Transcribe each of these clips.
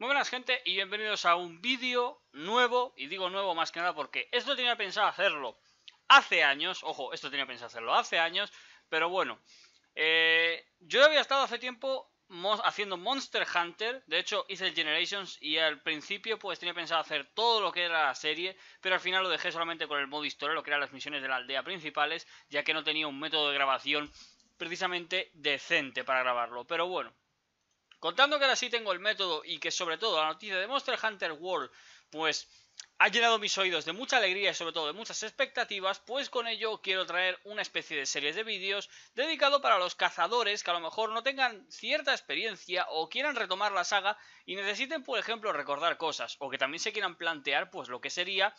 Muy buenas gente y bienvenidos a un vídeo nuevo, y digo nuevo más que nada porque esto tenía pensado hacerlo hace años, ojo, esto tenía pensado hacerlo hace años, pero bueno, eh, yo había estado hace tiempo haciendo Monster Hunter, de hecho hice el Generations y al principio pues tenía pensado hacer todo lo que era la serie, pero al final lo dejé solamente con el modo historia, lo que eran las misiones de la aldea principales, ya que no tenía un método de grabación precisamente decente para grabarlo, pero bueno. Contando que ahora sí tengo el método y que sobre todo la noticia de Monster Hunter World, pues ha llenado mis oídos de mucha alegría y sobre todo de muchas expectativas, pues con ello quiero traer una especie de serie de vídeos dedicado para los cazadores que a lo mejor no tengan cierta experiencia o quieran retomar la saga y necesiten, por ejemplo, recordar cosas o que también se quieran plantear pues lo que sería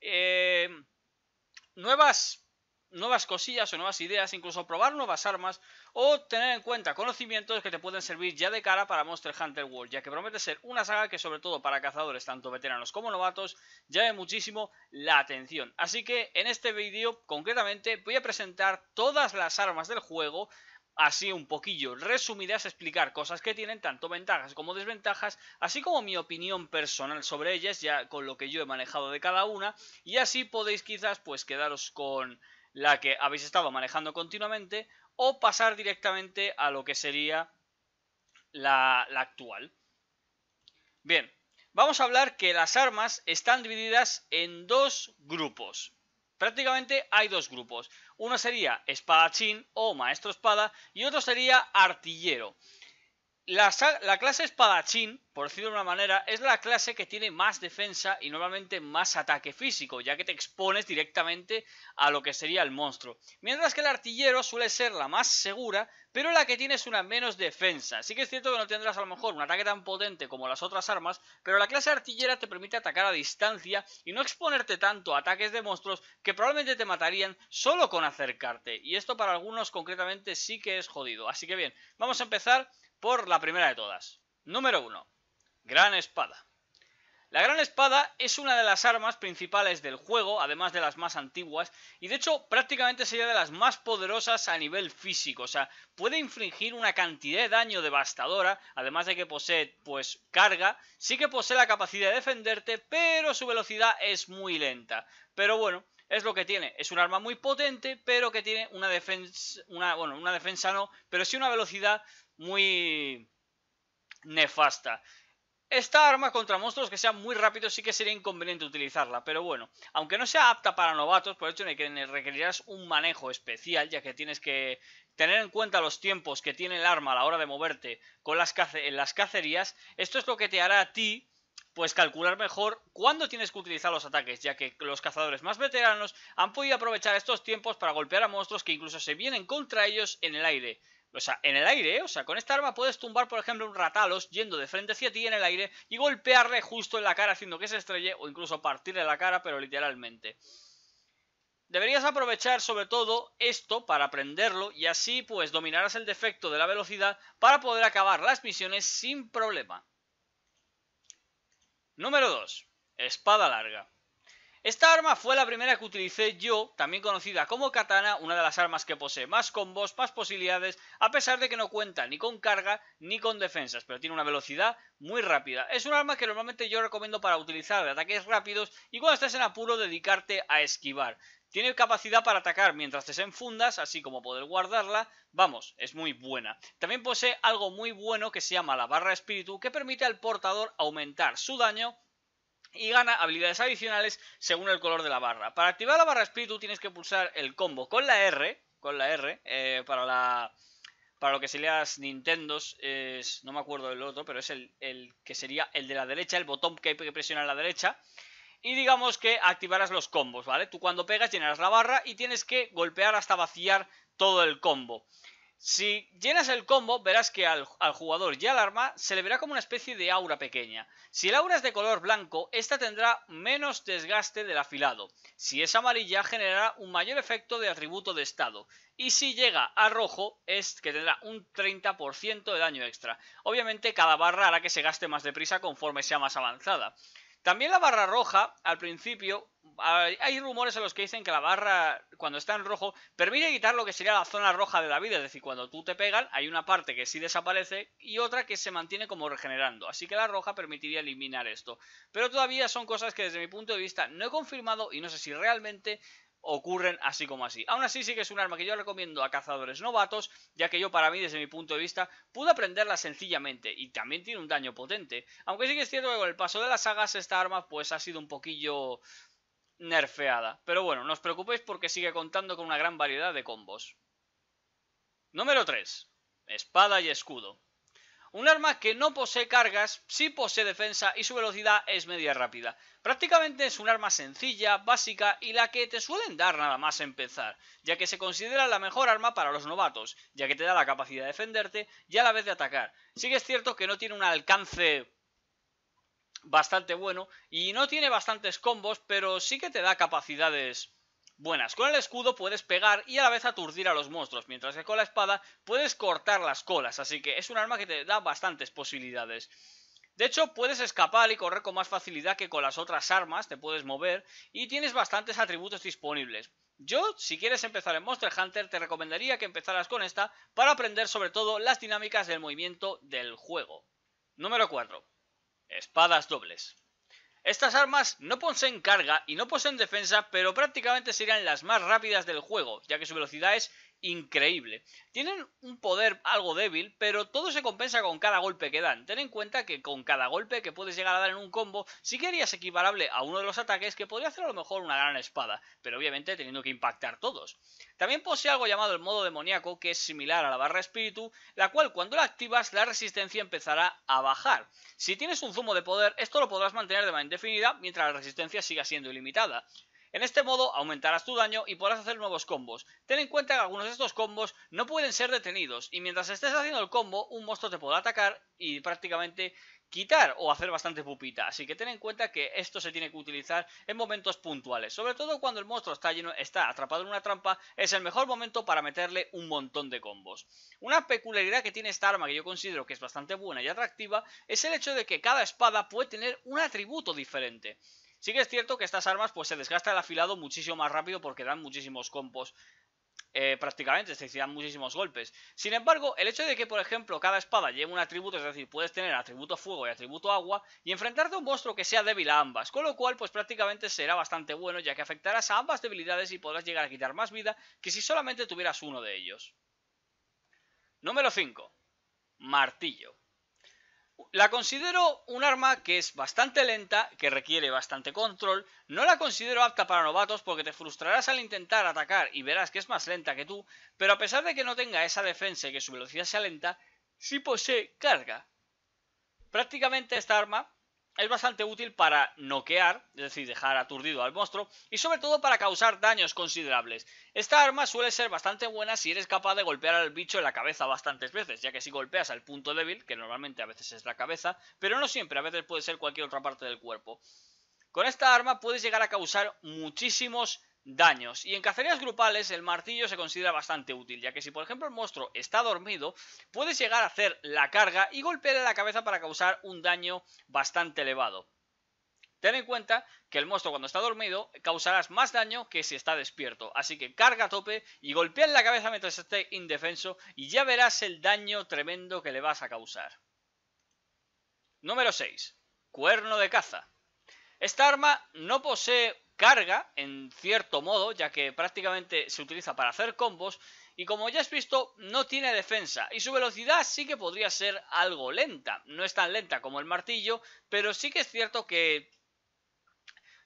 eh, nuevas nuevas cosillas o nuevas ideas, incluso probar nuevas armas o tener en cuenta conocimientos que te pueden servir ya de cara para Monster Hunter World, ya que promete ser una saga que sobre todo para cazadores tanto veteranos como novatos llame muchísimo la atención. Así que en este vídeo concretamente voy a presentar todas las armas del juego, así un poquillo resumidas, explicar cosas que tienen tanto ventajas como desventajas, así como mi opinión personal sobre ellas, ya con lo que yo he manejado de cada una, y así podéis quizás pues quedaros con la que habéis estado manejando continuamente, o pasar directamente a lo que sería la, actual. Bien, vamos a hablar que las armas están divididas en dos grupos. Prácticamente hay dos grupos. Uno sería espadachín o maestro espada y otro sería artillero. La, clase espadachín, por decirlo de una manera, es la clase que tiene más defensa y normalmente más ataque físico, ya que te expones directamente a lo que sería el monstruo. Mientras que el artillero suele ser la más segura, pero la que tienes una menos defensa. Sí que es cierto que no tendrás a lo mejor un ataque tan potente como las otras armas, pero la clase artillera te permite atacar a distancia y no exponerte tanto a ataques de monstruos que probablemente te matarían solo con acercarte. Y esto para algunos concretamente sí que es jodido. Así que bien, vamos a empezar por la primera de todas. Número 1. Gran Espada. La gran espada es una de las armas principales del juego, además de las más antiguas, y de hecho prácticamente sería de las más poderosas a nivel físico, o sea, puede infligir una cantidad de daño devastadora, además de que posee pues carga, sí que posee la capacidad de defenderte, pero su velocidad es muy lenta. Pero bueno, es lo que tiene, es un arma muy potente, pero que tiene una defensa, una, bueno, una defensa no, pero sí una velocidad muy nefasta. Esta arma contra monstruos que sea muy rápido sí que sería inconveniente utilizarla, pero bueno, aunque no sea apta para novatos, por hecho requerirás un manejo especial, ya que tienes que tener en cuenta los tiempos que tiene el arma a la hora de moverte con las en las cacerías, esto es lo que te hará a ti pues calcular mejor cuándo tienes que utilizar los ataques, ya que los cazadores más veteranos han podido aprovechar estos tiempos para golpear a monstruos que incluso se vienen contra ellos en el aire o sea, en el aire, ¿eh? o sea, con esta arma puedes tumbar, por ejemplo, un ratalos yendo de frente hacia ti en el aire y golpearle justo en la cara haciendo que se estrelle o incluso partirle la cara, pero literalmente. Deberías aprovechar sobre todo esto para aprenderlo y así pues dominarás el defecto de la velocidad para poder acabar las misiones sin problema. Número 2. Espada larga. Esta arma fue la primera que utilicé yo, también conocida como katana, una de las armas que posee más combos, más posibilidades, a pesar de que no cuenta ni con carga ni con defensas, pero tiene una velocidad muy rápida. Es un arma que normalmente yo recomiendo para utilizar de ataques rápidos y cuando estés en apuro dedicarte a esquivar. Tiene capacidad para atacar mientras te enfundas, así como poder guardarla. Vamos, es muy buena. También posee algo muy bueno que se llama la barra espíritu, que permite al portador aumentar su daño y gana habilidades adicionales según el color de la barra. Para activar la barra espíritu tienes que pulsar el combo con la R, con la R, eh, para la... Para lo que serías Nintendos, es, no me acuerdo del otro, pero es el, que sería el de la derecha, el botón que, hay que presionar a la derecha. Y digamos que activarás los combos, ¿vale? Tú cuando pegas llenarás la barra y tienes que golpear hasta vaciar todo el combo. Si llenas el combo, verás que al, jugador y al arma se le verá como una especie de aura pequeña. Si el aura es de color blanco, esta tendrá menos desgaste del afilado. Si es amarilla, generará un mayor efecto de atributo de estado. Y si llega a rojo, es que tendrá un 30% de daño extra. Obviamente, cada barra hará que se gaste más deprisa conforme sea más avanzada. También la barra roja, al principio, hay rumores en los que dicen que la barra, cuando está en rojo, permite quitar lo que sería la zona roja de la vida. Es decir, cuando tú te pegas, hay una parte que sí desaparece y otra que se mantiene como regenerando. Así que la roja permitiría eliminar esto. Pero todavía son cosas que desde mi punto de vista no he confirmado y no sé si realmente ocurren así como así. Aún así sí que es un arma que yo recomiendo a cazadores novatos, ya que yo para mí desde mi punto de vista pude aprenderla sencillamente y también tiene un daño potente. Aunque sí que es cierto que con el paso de las sagas esta arma pues ha sido un poquillo nerfeada. Pero bueno, no os preocupéis porque sigue contando con una gran variedad de combos. Número 3. Espada y escudo. Un arma que no posee cargas, sí posee defensa y su velocidad es media rápida. Prácticamente es un arma sencilla, básica y la que te suelen dar nada más empezar, ya que se considera la mejor arma para los novatos, ya que te da la capacidad de defenderte y a la vez de atacar. Sí que es cierto que no tiene un alcance bastante bueno y no tiene bastantes combos, pero sí que te da capacidades buenas. Con el escudo puedes pegar y a la vez aturdir a los monstruos, mientras que con la espada puedes cortar las colas, así que es un arma que te da bastantes posibilidades. De hecho, puedes escapar y correr con más facilidad que con las otras armas, te puedes mover y tienes bastantes atributos disponibles. Yo, si quieres empezar en Monster Hunter, te recomendaría que empezaras con esta para aprender sobre todo las dinámicas del movimiento del juego. Número 4. Espadas dobles. Estas armas no poseen carga y no poseen defensa, pero prácticamente serían las más rápidas del juego, ya que su velocidad es increíble. Tienen un poder algo débil, pero todo se compensa con cada golpe que dan. Ten en cuenta que con cada golpe que puedes llegar a dar en un combo, sí que harías equiparable a uno de los ataques que podría hacer a lo mejor una gran espada, pero obviamente teniendo que impactar todos. También posee algo llamado el modo demoníaco, que es similar a la barra espíritu, la cual cuando la activas la resistencia empezará a bajar. Si tienes un zumo de poder, esto lo podrás mantener de manera indefinida mientras la resistencia siga siendo ilimitada. En este modo aumentarás tu daño y podrás hacer nuevos combos. Ten en cuenta que algunos de estos combos no pueden ser detenidos y mientras estés haciendo el combo un monstruo te podrá atacar y prácticamente quitar o hacer bastante pupita, así que ten en cuenta que esto se tiene que utilizar en momentos puntuales, sobre todo cuando el monstruo está lleno, está atrapado en una trampa, es el mejor momento para meterle un montón de combos. Una peculiaridad que tiene esta arma que yo considero que es bastante buena y atractiva es el hecho de que cada espada puede tener un atributo diferente. Sí que es cierto que estas armas pues se desgasta el afilado muchísimo más rápido porque dan muchísimos compos. Eh, prácticamente, se dan muchísimos golpes. Sin embargo, el hecho de que, por ejemplo, cada espada lleve un atributo, es decir, puedes tener atributo fuego y atributo agua, y enfrentarte a un monstruo que sea débil a ambas, con lo cual, pues prácticamente será bastante bueno, ya que afectarás a ambas debilidades y podrás llegar a quitar más vida que si solamente tuvieras uno de ellos. Número 5. Martillo. La considero un arma que es bastante lenta, que requiere bastante control. No la considero apta para novatos porque te frustrarás al intentar atacar y verás que es más lenta que tú, pero a pesar de que no tenga esa defensa y que su velocidad sea lenta, sí posee carga. Prácticamente esta arma es bastante útil para noquear, es decir, dejar aturdido al monstruo, y sobre todo para causar daños considerables. Esta arma suele ser bastante buena si eres capaz de golpear al bicho en la cabeza bastantes veces, ya que si golpeas al punto débil, que normalmente a veces es la cabeza, pero no siempre, a veces puede ser cualquier otra parte del cuerpo. Con esta arma puedes llegar a causar muchísimos daños. Y en cacerías grupales el martillo se considera bastante útil, ya que si por ejemplo el monstruo está dormido, puedes llegar a hacer la carga y golpearle la cabeza para causar un daño bastante elevado. Ten en cuenta que el monstruo cuando está dormido causarás más daño que si está despierto, así que carga a tope y golpea en la cabeza mientras esté indefenso y ya verás el daño tremendo que le vas a causar. Número 6. Cuerno de caza. Esta arma no posee carga, en cierto modo, ya que prácticamente se utiliza para hacer combos, y como ya has visto, no tiene defensa, y su velocidad sí que podría ser algo lenta, no es tan lenta como el martillo, pero sí que es cierto que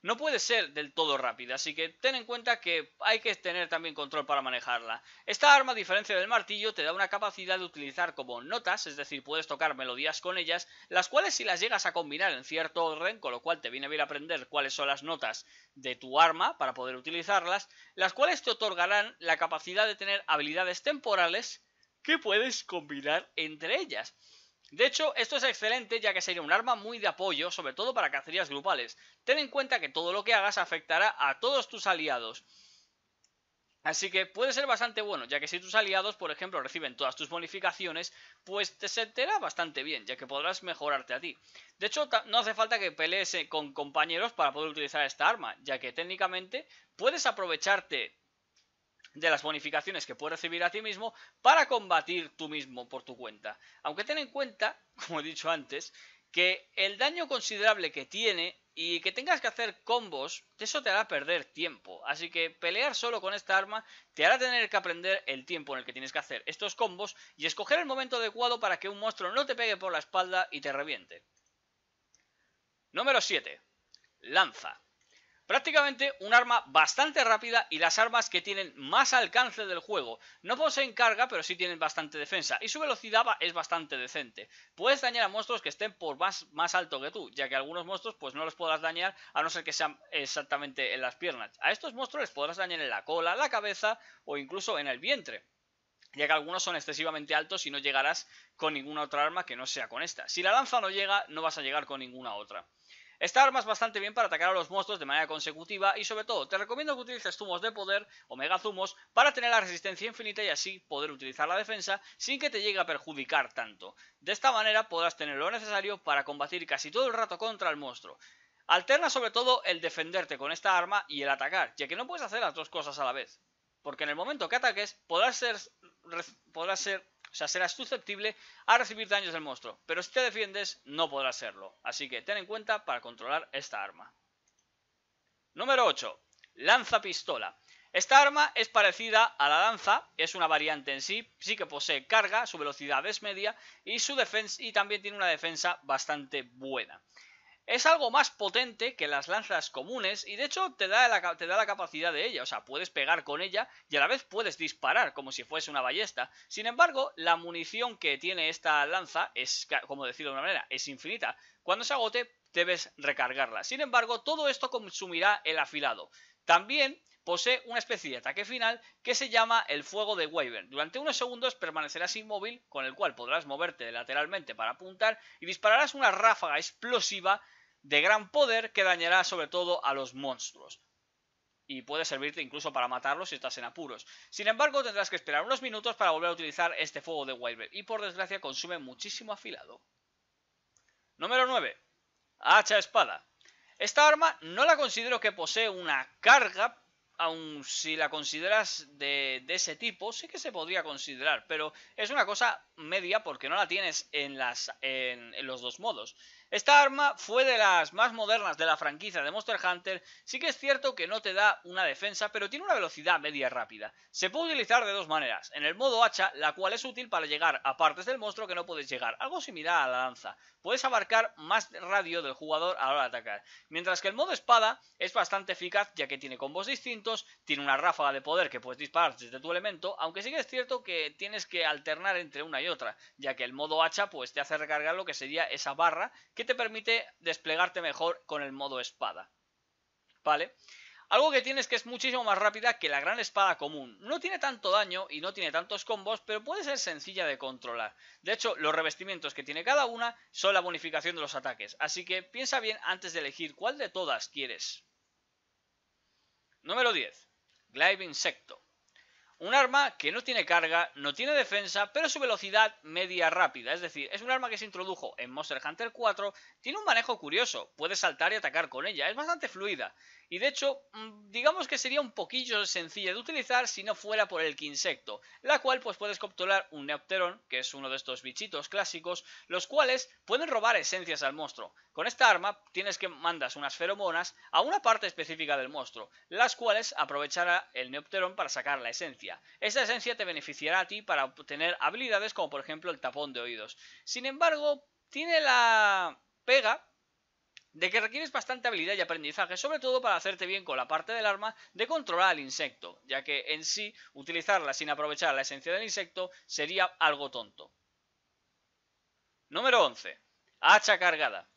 no puede ser del todo rápida, así que ten en cuenta que hay que tener también control para manejarla. Esta arma, a diferencia del martillo, te da una capacidad de utilizar como notas, es decir, puedes tocar melodías con ellas, las cuales si las llegas a combinar en cierto orden, con lo cual te viene bien aprender cuáles son las notas de tu arma para poder utilizarlas, las cuales te otorgarán la capacidad de tener habilidades temporales que puedes combinar entre ellas. De hecho, esto es excelente ya que sería un arma muy de apoyo, sobre todo para cacerías grupales. Ten en cuenta que todo lo que hagas afectará a todos tus aliados. Así que puede ser bastante bueno, ya que si tus aliados, por ejemplo, reciben todas tus bonificaciones, pues te sentirá bastante bien, ya que podrás mejorarte a ti. De hecho, no hace falta que pelees eh, con compañeros para poder utilizar esta arma, ya que técnicamente puedes aprovecharte de las bonificaciones que puedes recibir a ti mismo para combatir tú mismo por tu cuenta. Aunque ten en cuenta, como he dicho antes, que el daño considerable que tiene y que tengas que hacer combos, eso te hará perder tiempo. Así que pelear solo con esta arma te hará tener que aprender el tiempo en el que tienes que hacer estos combos y escoger el momento adecuado para que un monstruo no te pegue por la espalda y te reviente. Número 7. Lanza. Prácticamente un arma bastante rápida y las armas que tienen más alcance del juego. No poseen carga, pero sí tienen bastante defensa y su velocidad es bastante decente. Puedes dañar a monstruos que estén por más, más alto que tú, ya que algunos monstruos pues no los podrás dañar a no ser que sean exactamente en las piernas. A estos monstruos les podrás dañar en la cola, la cabeza o incluso en el vientre ya que algunos son excesivamente altos y no llegarás con ninguna otra arma que no sea con esta. Si la lanza no llega, no vas a llegar con ninguna otra. Esta arma es bastante bien para atacar a los monstruos de manera consecutiva y sobre todo te recomiendo que utilices zumos de poder o mega zumos para tener la resistencia infinita y así poder utilizar la defensa sin que te llegue a perjudicar tanto. De esta manera podrás tener lo necesario para combatir casi todo el rato contra el monstruo. Alterna sobre todo el defenderte con esta arma y el atacar, ya que no puedes hacer las dos cosas a la vez. Porque en el momento que ataques podrás ser, podrás ser o sea, serás susceptible a recibir daños del monstruo, pero si te defiendes no podrás serlo. Así que ten en cuenta para controlar esta arma. Número 8. Lanza pistola. Esta arma es parecida a la lanza, es una variante en sí, sí que posee carga, su velocidad es media y, su y también tiene una defensa bastante buena. Es algo más potente que las lanzas comunes y de hecho te da, la, capacidad de ella, o sea, puedes pegar con ella y a la vez puedes disparar como si fuese una ballesta. Sin embargo, la munición que tiene esta lanza es, como decirlo de una manera, es infinita. Cuando se agote debes recargarla. Sin embargo, todo esto consumirá el afilado. También posee una especie de ataque final que se llama el fuego de Wyvern. Durante unos segundos permanecerás inmóvil, con el cual podrás moverte lateralmente para apuntar y dispararás una ráfaga explosiva de gran poder que dañará sobre todo a los monstruos. Y puede servirte incluso para matarlos si estás en apuros. Sin embargo, tendrás que esperar unos minutos para volver a utilizar este fuego de Wildberry. Y por desgracia consume muchísimo afilado. Número 9. Hacha espada. Esta arma no la considero que posee una carga, aun si la consideras de, ese tipo, sí que se podría considerar, pero es una cosa media porque no la tienes en los dos modos. Esta arma fue de las más modernas de la franquicia de Monster Hunter, sí que es cierto que no te da una defensa, pero tiene una velocidad media rápida. Se puede utilizar de dos maneras, en el modo hacha, la cual es útil para llegar a partes del monstruo que no puedes llegar, algo similar a la lanza. Puedes abarcar más radio del jugador a la hora de atacar, mientras que el modo espada es bastante eficaz ya que tiene combos distintos, tiene una ráfaga de poder que puedes disparar desde tu elemento, aunque sí que es cierto que tienes que alternar entre una y otra, ya que el modo hacha pues te hace recargar lo que sería esa barra que te permite desplegarte mejor con el modo espada. ¿Vale? Algo que tienes que es muchísimo más rápida que la gran espada común. No tiene tanto daño y no tiene tantos combos, pero puede ser sencilla de controlar. De hecho, los revestimientos que tiene cada una son la bonificación de los ataques, así que piensa bien antes de elegir cuál de todas quieres. Número 10. Glaive Insecto. Un arma que no tiene carga, no tiene defensa, pero su velocidad media rápida. Es decir, es un arma que se introdujo en Monster Hunter 4, tiene un manejo curioso, puede saltar y atacar con ella, es bastante fluida. Y de hecho, mm, digamos que sería un poquillo sencilla de utilizar si no fuera por el quinsecto, la cual pues puedes capturar un Neopteron, que es uno de estos bichitos clásicos, los cuales pueden robar esencias al monstruo. Con esta arma tienes que mandas unas feromonas a una parte específica del monstruo, las cuales aprovechará el Neopterón para sacar la esencia. Esta esencia te beneficiará a ti para obtener habilidades como por ejemplo el tapón de oídos. Sin embargo, tiene la pega de que requieres bastante habilidad y aprendizaje, sobre todo para hacerte bien con la parte del arma de controlar al insecto, ya que en sí utilizarla sin aprovechar la esencia del insecto sería algo tonto. Número 11. Hacha cargada.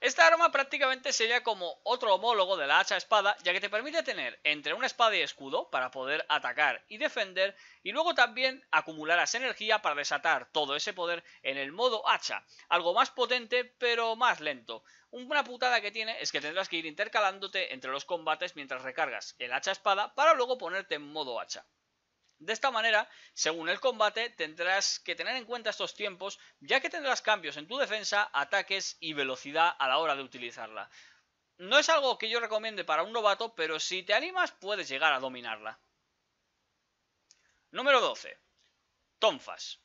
Esta arma prácticamente sería como otro homólogo de la hacha-espada, ya que te permite tener entre una espada y escudo para poder atacar y defender, y luego también acumularás energía para desatar todo ese poder en el modo hacha, algo más potente pero más lento. Una putada que tiene es que tendrás que ir intercalándote entre los combates mientras recargas el hacha-espada para luego ponerte en modo hacha. De esta manera, según el combate, tendrás que tener en cuenta estos tiempos, ya que tendrás cambios en tu defensa, ataques y velocidad a la hora de utilizarla. No es algo que yo recomiende para un novato, pero si te animas puedes llegar a dominarla. Número 12. Tomfas.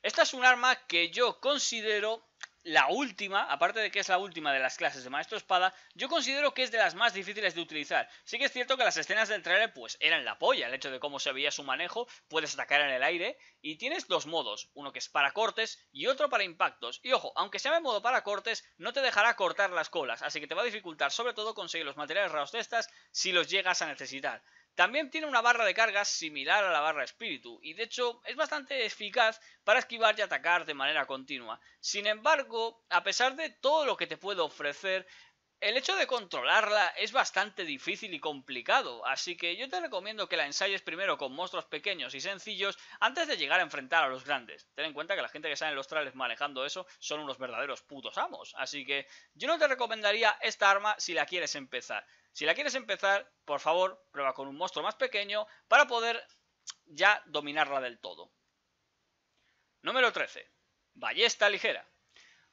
Esta es un arma que yo considero la última, aparte de que es la última de las clases de Maestro Espada, yo considero que es de las más difíciles de utilizar. Sí que es cierto que las escenas del trailer pues eran la polla, el hecho de cómo se veía su manejo, puedes atacar en el aire y tienes dos modos, uno que es para cortes y otro para impactos. Y ojo, aunque sea llame modo para cortes, no te dejará cortar las colas, así que te va a dificultar sobre todo conseguir los materiales raros de estas si los llegas a necesitar. También tiene una barra de carga similar a la barra espíritu y de hecho es bastante eficaz para esquivar y atacar de manera continua. Sin embargo, a pesar de todo lo que te puedo ofrecer, el hecho de controlarla es bastante difícil y complicado, así que yo te recomiendo que la ensayes primero con monstruos pequeños y sencillos antes de llegar a enfrentar a los grandes. Ten en cuenta que la gente que sale en los trailers manejando eso son unos verdaderos putos amos, así que yo no te recomendaría esta arma si la quieres empezar. Si la quieres empezar, por favor, prueba con un monstruo más pequeño para poder ya dominarla del todo. Número 13. Ballesta ligera.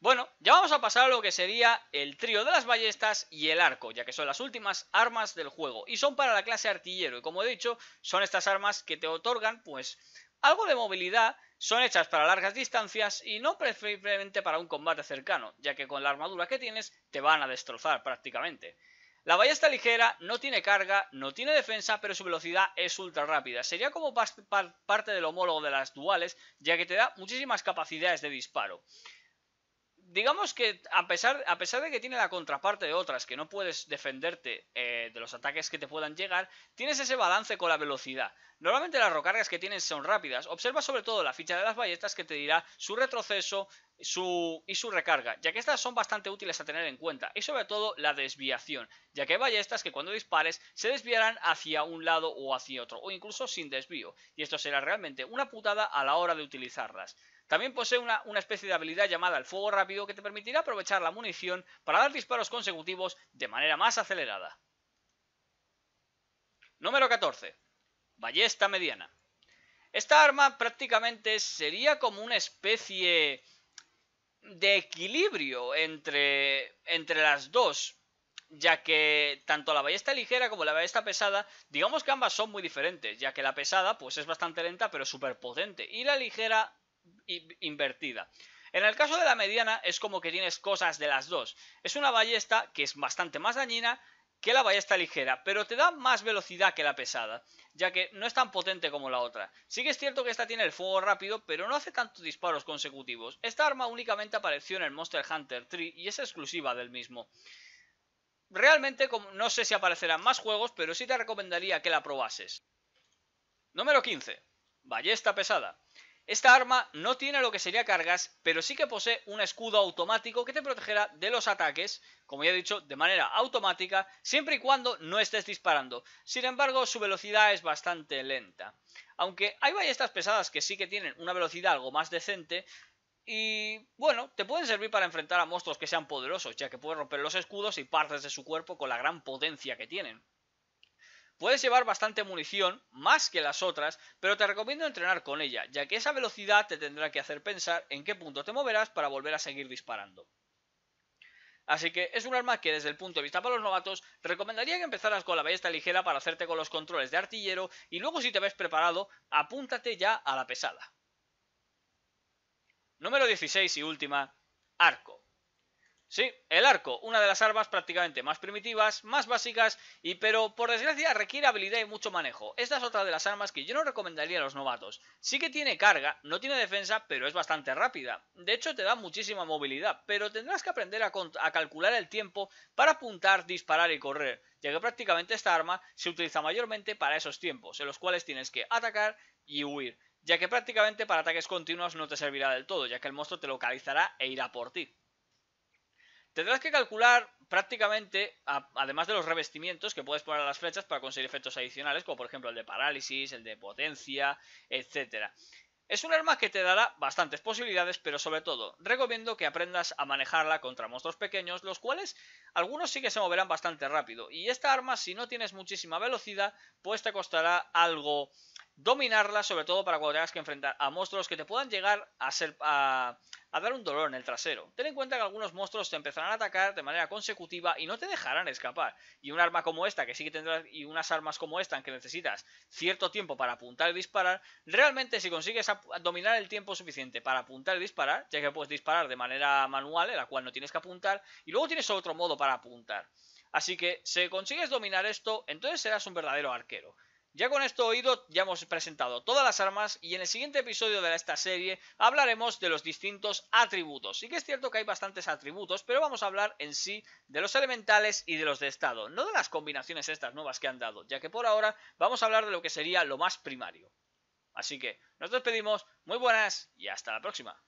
Bueno, ya vamos a pasar a lo que sería el trío de las ballestas y el arco, ya que son las últimas armas del juego y son para la clase artillero y como he dicho, son estas armas que te otorgan pues algo de movilidad, son hechas para largas distancias y no preferiblemente para un combate cercano, ya que con la armadura que tienes te van a destrozar prácticamente. La ballesta ligera no tiene carga, no tiene defensa, pero su velocidad es ultra rápida. Sería como parte del homólogo de las duales, ya que te da muchísimas capacidades de disparo digamos que a pesar, de que tiene la contraparte de otras, que no puedes defenderte eh, de los ataques que te puedan llegar, tienes ese balance con la velocidad. Normalmente las recargas que tienes son rápidas. Observa sobre todo la ficha de las ballestas que te dirá su retroceso y su recarga, ya que estas son bastante útiles a tener en cuenta. Y sobre todo la desviación, ya que hay ballestas que cuando dispares se desviarán hacia un lado o hacia otro, o incluso sin desvío. Y esto será realmente una putada a la hora de utilizarlas. También posee una, especie de habilidad llamada el fuego rápido que te permitirá aprovechar la munición para dar disparos consecutivos de manera más acelerada. Número 14. Ballesta mediana. Esta arma prácticamente sería como una especie de equilibrio entre, entre las dos, ya que tanto la ballesta ligera como la ballesta pesada, digamos que ambas son muy diferentes, ya que la pesada pues es bastante lenta pero súper potente y la ligera invertida. En el caso de la mediana es como que tienes cosas de las dos. Es una ballesta que es bastante más dañina que la ballesta ligera, pero te da más velocidad que la pesada, ya que no es tan potente como la otra. Sí que es cierto que esta tiene el fuego rápido, pero no hace tantos disparos consecutivos. Esta arma únicamente apareció en el Monster Hunter 3 y es exclusiva del mismo. Realmente no sé si aparecerán más juegos, pero sí te recomendaría que la probases. Número 15. Ballesta pesada. Esta arma no tiene lo que sería cargas, pero sí que posee un escudo automático que te protegerá de los ataques, como ya he dicho, de manera automática, siempre y cuando no estés disparando. Sin embargo, su velocidad es bastante lenta. Aunque hay ballestas pesadas que sí que tienen una velocidad algo más decente, y bueno, te pueden servir para enfrentar a monstruos que sean poderosos, ya que pueden romper los escudos y partes de su cuerpo con la gran potencia que tienen. Puedes llevar bastante munición, más que las otras, pero te recomiendo entrenar con ella, ya que esa velocidad te tendrá que hacer pensar en qué punto te moverás para volver a seguir disparando. Así que es un arma que desde el punto de vista para los novatos recomendaría que empezaras con la ballesta ligera para hacerte con los controles de artillero y luego si te ves preparado, apúntate ya a la pesada. Número 16 y última, arco. Sí, el arco, una de las armas prácticamente más primitivas, más básicas, y pero por desgracia requiere habilidad y mucho manejo. Esta es otra de las armas que yo no recomendaría a los novatos. Sí que tiene carga, no tiene defensa, pero es bastante rápida. De hecho te da muchísima movilidad, pero tendrás que aprender a, a calcular el tiempo para apuntar, disparar y correr, ya que prácticamente esta arma se utiliza mayormente para esos tiempos, en los cuales tienes que atacar y huir, ya que prácticamente para ataques continuos no te servirá del todo, ya que el monstruo te localizará e irá por ti. Tendrás que calcular prácticamente, además de los revestimientos que puedes poner a las flechas para conseguir efectos adicionales, como por ejemplo el de parálisis, el de potencia, etc. Es un arma que te dará bastantes posibilidades, pero sobre todo recomiendo que aprendas a manejarla contra monstruos pequeños, los cuales algunos sí que se moverán bastante rápido. Y esta arma, si no tienes muchísima velocidad, pues te costará algo dominarla, sobre todo para cuando tengas que enfrentar a monstruos que te puedan llegar a, ser, a, dar un dolor en el trasero. Ten en cuenta que algunos monstruos te empezarán a atacar de manera consecutiva y no te dejarán escapar. Y un arma como esta, que sí que tendrás, y unas armas como esta en que necesitas cierto tiempo para apuntar y disparar, realmente si consigues dominar el tiempo suficiente para apuntar y disparar, ya que puedes disparar de manera manual, en la cual no tienes que apuntar, y luego tienes otro modo para apuntar. Así que si consigues dominar esto, entonces serás un verdadero arquero. Ya con esto oído ya hemos presentado todas las armas y en el siguiente episodio de esta serie hablaremos de los distintos atributos. Sí que es cierto que hay bastantes atributos, pero vamos a hablar en sí de los elementales y de los de estado, no de las combinaciones estas nuevas que han dado, ya que por ahora vamos a hablar de lo que sería lo más primario. Así que nos despedimos, muy buenas y hasta la próxima.